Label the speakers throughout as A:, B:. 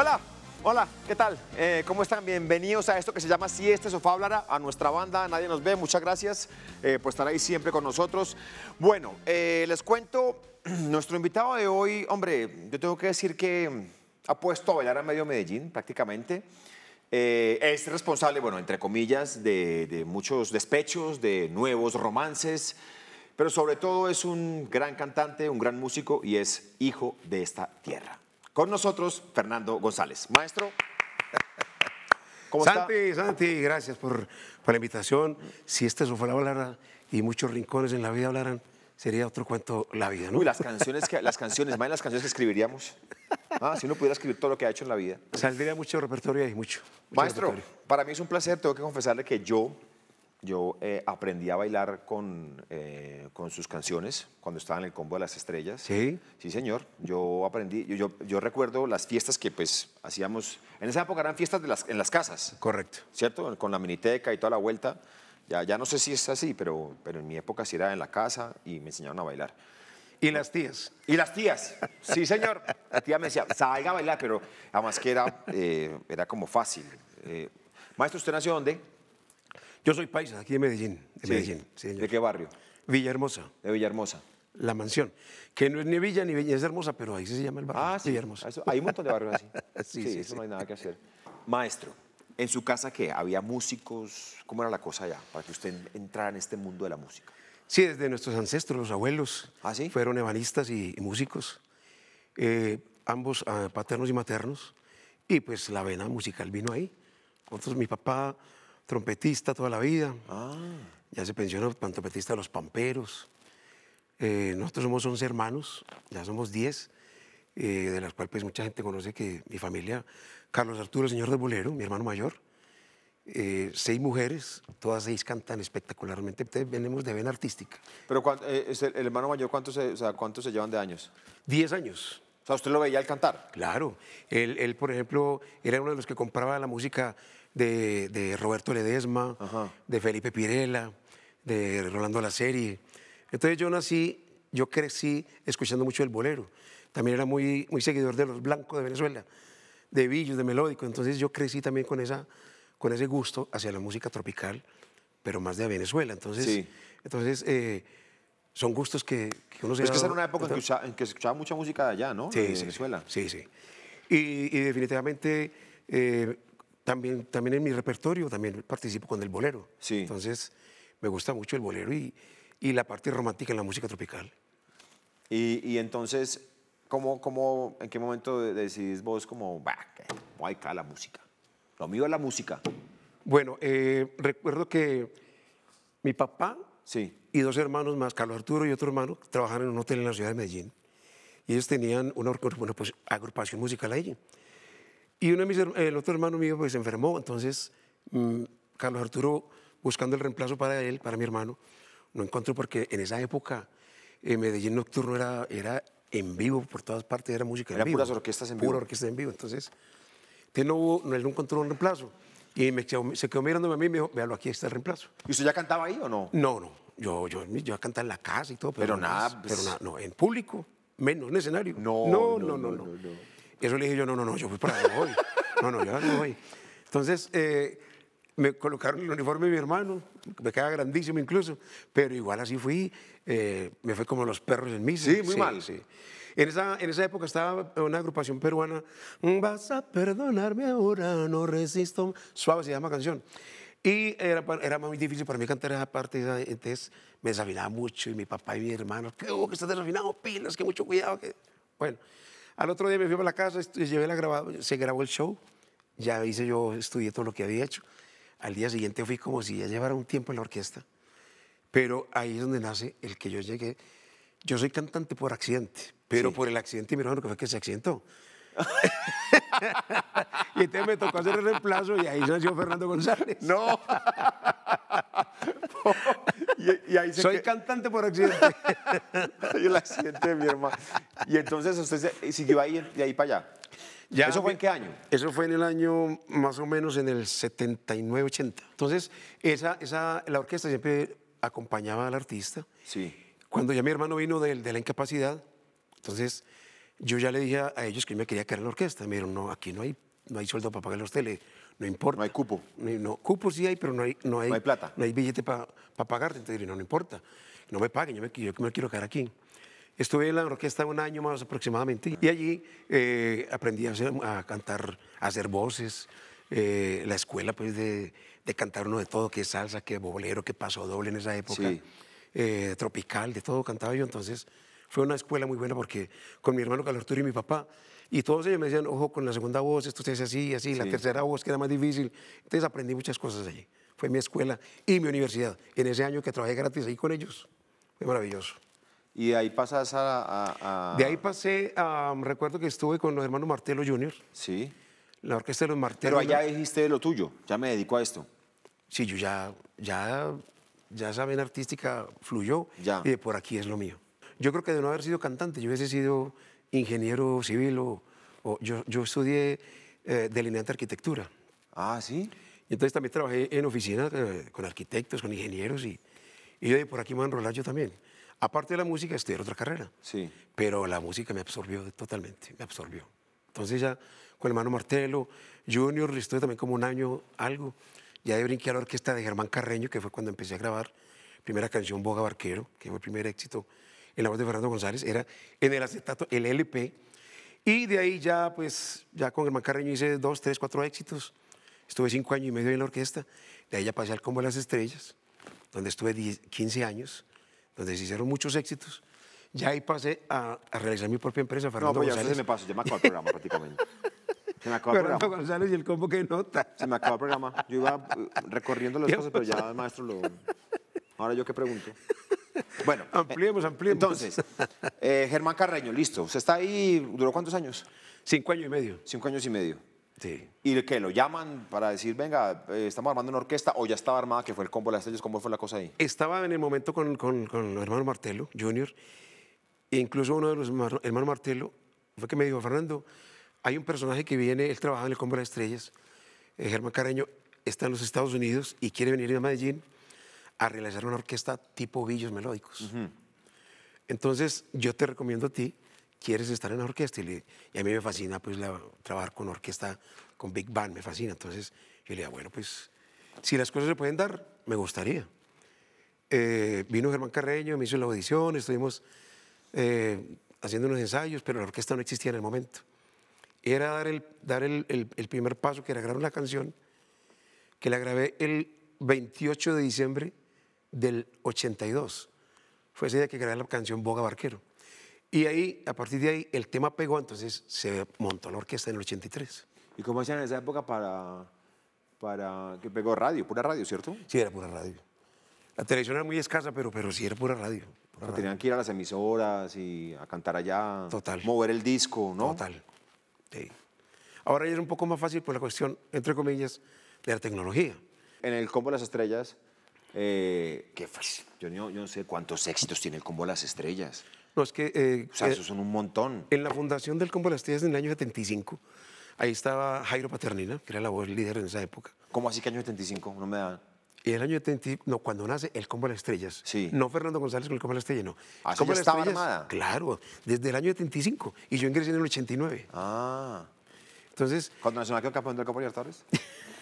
A: Hola, hola, ¿qué tal? Eh, ¿Cómo están? Bienvenidos a esto que se llama Si este sofá a nuestra banda, nadie nos ve, muchas gracias eh, por estar ahí siempre con nosotros. Bueno, eh, les cuento, nuestro invitado de hoy, hombre, yo tengo que decir que ha puesto a bailar a medio Medellín prácticamente. es responsable, bueno, entre comillas, de, muchos despechos, de nuevos romances, pero sobre todo es un gran cantante, un gran músico y es hijo de esta tierra. Con nosotros, Fernando González. Maestro.
B: ¿Cómo Santi, Santi, gracias por, la invitación. Si este sofá hablara y muchos rincones en la vida hablaran, sería otro cuento la vida, ¿no? y las
A: canciones, que, las canciones, más las canciones que escribiríamos. Ah, si uno pudiera escribir todo lo que ha hecho en la vida.
B: Saldría mucho repertorio y mucho. Maestro,
A: para mí es un placer, tengo que confesarle que yo yo eh, aprendí a bailar con, eh, con, sus canciones cuando estaba en el combo de las estrellas. Sí. Sí, señor. Yo aprendí, yo, yo, recuerdo las fiestas que pues hacíamos, en esa época eran fiestas en las casas. Correcto. ¿Cierto? Con la miniteca y toda la vuelta. Ya, ya no sé si es así, pero, pero en mi época sí era en la casa y me enseñaron a bailar. Y las tías. Y las tías. Sí, señor. La tía me decía, salga a bailar, pero además que era, eh, era como fácil. Maestro, ¿usted nació dónde? Yo soy paisa,
B: aquí en Medellín. ¿De, Medellín, ¿De qué barrio? Villahermosa. De Villahermosa. La mansión, que no es ni Villa ni Villa, hermosa, pero ahí se llama el barrio. Ah, sí. Villahermosa. hay un montón de barrios así. sí, sí,
A: eso no hay nada que hacer. Maestro, ¿en su casa qué? ¿Había músicos? ¿Cómo era la cosa allá? Para que usted entrara en este mundo de la música.
B: Sí, desde nuestros ancestros, los abuelos. ¿Ah, sí? Fueron ebanistas y, músicos. Eh, ambos ah, paternos y maternos. Y pues la vena musical vino ahí. Entonces mi papá trompetista toda la vida. Ah. Ya se pensionó como trompetista de los Pamperos. Eh, nosotros somos 11 hermanos, ya somos 10, eh, de las cuales pues, mucha gente conoce que mi familia, Carlos Arturo, el señor de Bolero, mi hermano mayor, eh, seis mujeres, todas seis cantan espectacularmente, venimos de vena artística.
A: Pero es el, hermano mayor, ¿cuántos se, se
B: llevan de años? 10 años. O sea, usted lo veía al cantar. Claro. Él, él, por ejemplo, era uno de los que compraba la música de, Roberto Ledesma, de Felipe Pirela, de Rolando La Serie. Entonces yo nací, yo crecí escuchando mucho el bolero. También era muy, muy seguidor de los blancos de Venezuela, de Villos, de Melódico. Entonces yo crecí también con, esa, con ese gusto hacia la música tropical, pero más de Venezuela. Entonces, entonces eh, son gustos que, que uno se... Es que esa era una época
A: en que, se escuchaba mucha música de allá, ¿no? Sí, sí,
B: Sí, Y, definitivamente eh, también, también en mi repertorio, también participo con el bolero. Sí. Entonces, me gusta mucho el bolero y, y la parte romántica en la música tropical.
A: Y, y entonces, ¿cómo, ¿cómo, en qué momento decidís vos como, va, hay acá la música? Lo mío es la música.
B: Bueno, eh, recuerdo que mi papá sí. y dos hermanos más, Carlos Arturo y otro hermano, trabajaban en un hotel en la ciudad de Medellín. Y ellos tenían una, pues, agrupación musical allí. Y uno de mis, el otro hermano mío pues se enfermó, entonces mm, Carlos Arturo, buscando el reemplazo para él, para mi hermano, no encontró porque en esa época eh, Medellín Nocturno era, era en vivo, por todas partes era música era en vivo. Eran puras orquestas en vivo. Pura orquesta en vivo, entonces él no, hubo, no, él no encontró un reemplazo. Y se quedó mirándome a mí y me dijo, véalo, aquí está el reemplazo. ¿Y usted ya cantaba ahí o no? No, no. Yo, yo, yo cantaba en la casa y todo. Pero, nada. Pues, pero pues. nada, no. En público, menos en escenario. no. no, no, no y eso le dije yo, no, no, no, yo fui para allá, No, no, yo no voy. Entonces, eh, me colocaron el uniforme de mi hermano, me queda grandísimo incluso, pero igual así fui, eh, me fue como los perros en mí. Sí, muy mal. Sí. En esa, en esa época estaba una agrupación peruana, vas a perdonarme ahora, no resisto, suave se llama canción. Y era, era muy difícil para mí cantar esa parte, entonces me desafinaba mucho y mi papá y mi hermano, que está estás desafinado, pilas, que mucho cuidado. Que... Bueno, al otro día me fui a la casa, llevé la grabada, se grabó el show, ya hice yo, estudié todo lo que había hecho. Al día siguiente fui como si ya llevara un tiempo en la orquesta, pero ahí es donde nace el que yo llegué. Yo soy cantante por accidente, pero por el accidente, mi hermano que fue que se accidentó. y entonces me tocó hacer el reemplazo y ahí salió Fernando González. No. y, ahí Soy cantante por accidente. y el accidente
A: mi hermano. Y entonces usted siguió ahí de ahí para
B: allá. ¿Eso fue en qué año? Eso fue en el año más o menos en el 79, 80. Entonces, esa, esa, la orquesta siempre acompañaba al artista. Sí. Cuando ya mi hermano vino de, de la incapacidad, entonces yo ya le dije a, ellos que yo me quería quedar en la orquesta. Me dijeron, no, aquí no hay, no hay sueldo para pagar los tele, no importa. No hay cupo. No, cupo sí hay, pero no hay, no hay, no hay plata. No hay billete para pagarte. Entonces no, no importa, no me paguen, yo me, yo me quiero quedar aquí. Estuve en la orquesta un año más aproximadamente y allí eh, aprendí a, cantar, a hacer voces. Eh, la escuela pues de, de, cantar uno de todo, que salsa, que bolero, que paso doble en esa época, eh, tropical, de todo cantaba yo. Entonces fue una escuela muy buena porque con mi hermano Carlos Arturo y mi papá, y todos ellos me decían, ojo, con la segunda voz, esto se hace así y así, la tercera voz que era más difícil. Entonces aprendí muchas cosas allí. Fue mi escuela y mi universidad. En ese año que trabajé gratis ahí con ellos, fue maravilloso.
A: ¿Y de ahí pasas a, De ahí
B: pasé a... Mm, recuerdo que estuve con los hermanos Martelo Jr. Sí. La orquesta de los Martelo. Pero allá dijiste lo tuyo, ya me dedico a esto. Sí, yo ya, ya, ya esa vena artística fluyó ya. y de por aquí es lo mío. Yo creo que de no haber sido cantante, yo hubiese sido ingeniero civil o, yo, yo, estudié eh, delineante arquitectura. Ah, sí. Y entonces también trabajé en oficinas eh, con arquitectos, con ingenieros y, y yo dije, por aquí me voy a enrolar yo también. Aparte de la música, estudié otra carrera. Sí. Pero la música me absorbió totalmente, me absorbió. Entonces ya con el hermano Martelo, Junior, estuve también como un año algo. Ya de brinqué a la orquesta de Germán Carreño, que fue cuando empecé a grabar. Primera canción, Boga Barquero, que fue el primer éxito en la voz de Fernando González, era en el acetato, el LP. Y de ahí ya, pues, ya con el Mancarreño hice dos, tres, cuatro éxitos. Estuve cinco años y medio en la orquesta. De ahí ya pasé al Combo de las Estrellas, donde estuve 15 años, donde se hicieron muchos éxitos. Ya ahí pasé a, a realizar mi propia empresa, Fernando no, pues González. se me pasó, ya me acabó el programa prácticamente. Se me acabó el programa.
A: González y el combo que nota. Se me acabó el programa. Yo iba eh, recorriendo las cosas, pero ya el maestro lo... Ahora yo qué pregunto. Bueno, ampliemos, eh, ampliemos. Entonces, eh, Germán Carreño, listo. ¿Se está ahí, ¿duró cuántos años? Cinco años y medio. Cinco años y medio. Sí. ¿Y qué? lo llaman para decir, venga, eh, estamos armando una orquesta o ya estaba armada, que fue el combo de las estrellas? ¿Cómo fue la cosa ahí?
B: Estaba en el momento con, el hermano Martelo, Junior. E incluso uno de los hermanos Martelo fue que me dijo, Fernando, hay un personaje que viene, él trabaja en el combo de las estrellas, Germán Carreño, está en los Estados Unidos y quiere venir a Medellín a realizar una orquesta tipo Villos Melódicos. Entonces, yo te recomiendo a ti, quieres estar en la orquesta. Y, a mí me fascina pues, trabajar con orquesta, con Big Band, me fascina. Entonces, yo le digo, bueno, pues si las cosas se pueden dar, me gustaría. Eh, vino Germán Carreño, me hizo la audición, estuvimos eh, haciendo unos ensayos, pero la orquesta no existía en el momento. Era dar el, dar el, el, el primer paso, que era grabar una canción, que la grabé el 28 de diciembre del 82. Fue esa idea que grabé la canción Boga Barquero. Y ahí, a partir de ahí, el tema pegó, entonces se montó la orquesta en el 83. ¿Y cómo hacían en esa época para, para que pegó radio? Pura radio, ¿cierto? Sí, era pura radio. La televisión era muy escasa, pero, pero sí era pura radio. Tenían que ir a las emisoras y a cantar allá. Total. Mover el disco, ¿no? Total. Sí. Ahora ya era un poco más fácil por la cuestión, entre comillas, de la tecnología. En el Combo de las Estrellas
A: eh, que yo, no, sé cuántos éxitos tiene el Combo de las Estrellas.
B: No, es que... Eh, o eh, esos son un montón. En la fundación del Combo de las Estrellas en el año 75, ahí estaba Jairo Paternina, que era la voz líder en esa época. ¿Cómo así que año 75? No me da... Y el año 70, no, cuando nace el Combo de las Estrellas. Sí. No Fernando González con el Combo de las Estrellas, no. Ah, cómo estaba armada. Claro, desde el año 75. Y yo ingresé en el 89. Ah. Entonces. cuando nació el campeón del Copa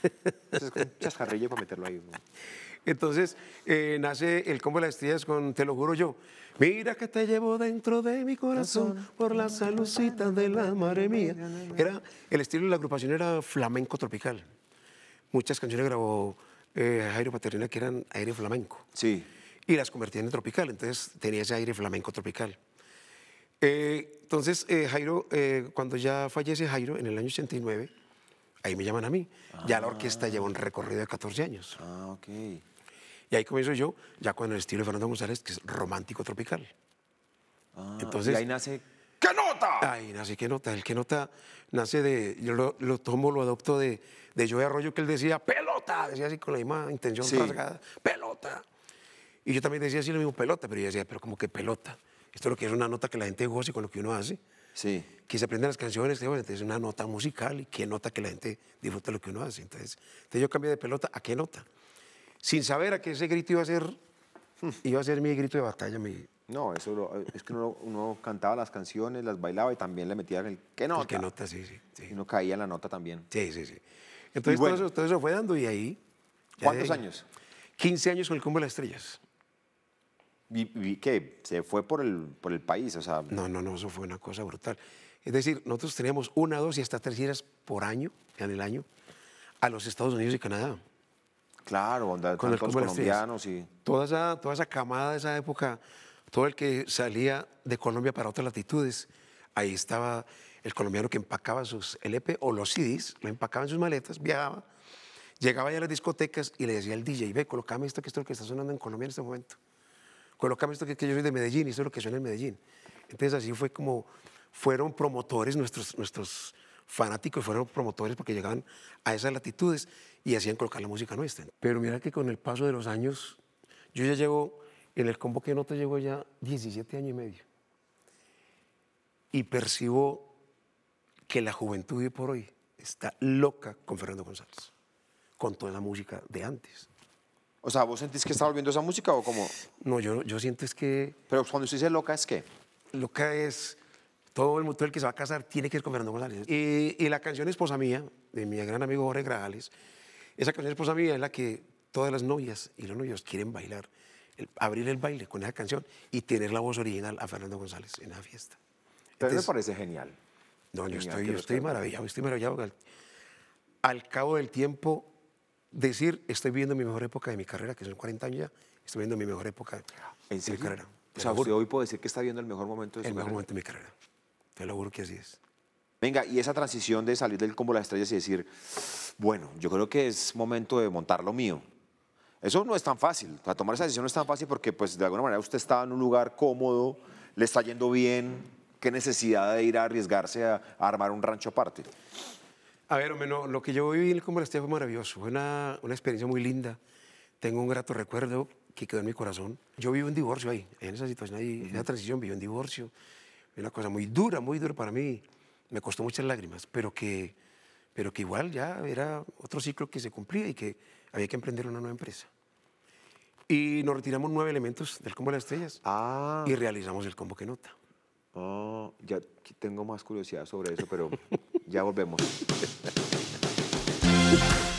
B: un Chascarrillo para meterlo ahí. Entonces eh, nace el combo de las estrellas con Te lo juro yo. Mira que te llevo dentro de mi corazón por las salucitas de la madre mía. Era, el estilo de la agrupación era flamenco tropical. Muchas canciones grabó eh, Jairo Paterina que eran aire flamenco. Sí. Y las convertían en tropical, entonces tenía ese aire flamenco tropical. Eh, entonces, Jairo, cuando ya fallece Jairo en el año 89, ahí me llaman a mí. Ya la orquesta lleva un recorrido de 14 años. Ah, ok. Y ahí comienzo yo, ya con el estilo de Fernando González, que es romántico tropical. Ah, entonces, y ahí nace ¿Qué nota? Ahí nace ¿Qué nota? El que nota nace de. Yo lo, tomo, lo adopto de, de Joe Arroyo, que él decía, pelota. Decía así con la misma intención rasgada, pelota. Y yo también decía así lo mismo, pelota, pero yo decía, pero como que pelota. Esto es lo que es una nota que la gente goce con lo que uno hace. Sí. Que se aprenden las canciones, es una nota musical y qué nota que la gente disfruta lo que uno hace. Entonces, entonces yo cambié de pelota a qué nota sin saber a qué ese grito iba a ser, iba a ser mi grito de batalla. Mi...
A: No, eso es que uno, cantaba las canciones, las bailaba y también le metía el qué nota. El qué nota, sí, sí, Y uno caía la nota también. Sí, sí, sí. Entonces
B: todo, eso, fue dando y ahí. ¿Cuántos años? 15 años con el Combo de las Estrellas.
A: ¿Y, qué? ¿Se fue por el, por el país? O sea, no,
B: no, no, eso fue una cosa brutal. Es decir, nosotros teníamos una, dos y hasta tres giras por año, en el año, a los Estados Unidos y Canadá. Claro, con los colombianos y... Toda esa, toda esa camada de esa época, todo el que salía de Colombia para otras latitudes, ahí estaba el colombiano que empacaba sus LP o los CDs, lo empacaba en sus maletas, viajaba, llegaba ya a las discotecas y le decía al DJ, ve, colocame esto que esto es lo que está sonando en Colombia en este momento. Colócame esto que, yo soy de Medellín y esto es lo que suena en Medellín. Entonces así fue como fueron promotores nuestros, nuestros fanáticos, fueron promotores porque llegaban a esas latitudes y hacían colocar la música nuestra. Pero mira que con el paso de los años, yo ya llevo, en el combo que no te llevo ya 17 años y medio. Y percibo que la juventud de por hoy está loca con Fernando González, con toda la música de antes. O sea, ¿vos sentís que está volviendo esa música o cómo? No, yo, yo siento es que... Pero cuando usted dice loca, ¿es qué? Loca es... Todo el, mundo que se va a casar tiene que ir con Fernando González. Y, y la canción Esposa Mía, de mi gran amigo Jorge Grajales, esa canción Esposa Mía es la que todas las novias y los novios quieren bailar, abrir el baile con esa canción y tener la voz original a Fernando González en la fiesta.
A: Entonces, me parece genial. No, yo estoy, yo estoy maravillado, estoy maravillado.
B: Al, cabo del tiempo, decir, estoy viviendo mi mejor época de mi carrera, que son 40 años ya, estoy viviendo mi mejor época ¿En de mi carrera. O sea, hoy
A: puedo decir que está viendo el mejor momento de su El mejor momento
B: de mi carrera. Te lo juro que así es.
A: Venga, y esa transición de salir del combo de las estrellas y decir, bueno, yo creo que es momento de montar lo mío. Eso no es tan fácil, o tomar esa decisión no es tan fácil porque pues de alguna manera usted está en un lugar cómodo, le está yendo bien, qué necesidad de ir a arriesgarse a, armar un rancho aparte.
B: A ver, hombre, lo que yo viví en el combo de las estrellas fue maravilloso, fue una, una experiencia muy linda, tengo un grato recuerdo que quedó en mi corazón. Yo viví un divorcio ahí, en esa situación ahí, la en esa transición viví un divorcio, una cosa muy dura, muy dura para mí me costó muchas lágrimas, pero que, pero que igual ya era otro ciclo que se cumplía y que había que emprender una nueva empresa. Y nos retiramos nueve elementos del combo de las estrellas ah. y realizamos el combo oh, que nota. ya tengo más curiosidad sobre eso, pero ya volvemos.